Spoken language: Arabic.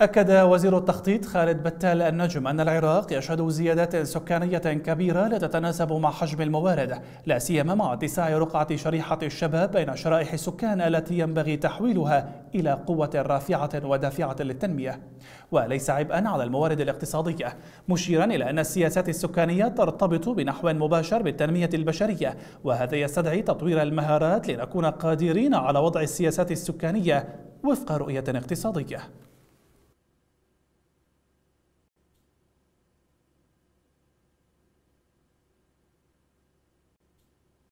أكد وزير التخطيط خالد بتال النجم أن العراق يشهد زيادات سكانية كبيرة لا تتناسب مع حجم الموارد، لا سيما مع اتساع رقعة شريحة الشباب بين شرائح السكان التي ينبغي تحويلها إلى قوة رافعة ودافعة للتنمية، وليس عبئا على الموارد الاقتصادية، مشيرا إلى أن السياسات السكانية ترتبط بنحو مباشر بالتنمية البشرية، وهذا يستدعي تطوير المهارات لنكون قادرين على وضع السياسات السكانية وفق رؤية اقتصادية.